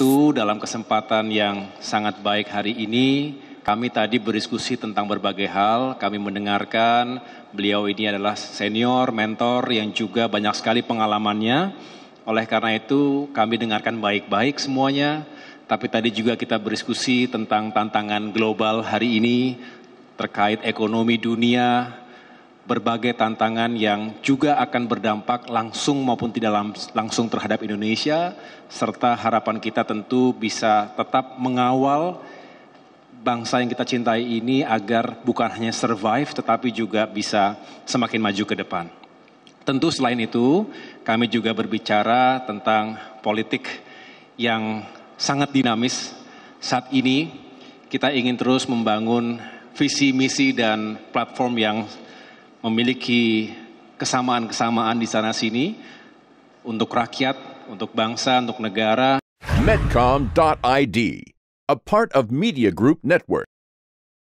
Tentu dalam kesempatan yang sangat baik hari ini, kami tadi berdiskusi tentang berbagai hal, kami mendengarkan beliau ini adalah senior, mentor yang juga banyak sekali pengalamannya. Oleh karena itu, kami dengarkan baik-baik semuanya, tapi tadi juga kita berdiskusi tentang tantangan global hari ini terkait ekonomi dunia, berbagai tantangan yang juga akan berdampak langsung maupun tidak langsung terhadap Indonesia, serta harapan kita tentu bisa tetap mengawal bangsa yang kita cintai ini agar bukan hanya survive tetapi juga bisa semakin maju ke depan. Tentu selain itu, kami juga berbicara tentang politik yang sangat dinamis saat ini. Kita ingin terus membangun visi, misi, dan platform yang memiliki kesamaan-kesamaan di sana sini untuk rakyat, untuk bangsa, untuk negara. Medcom.id, a part of Media Group Network.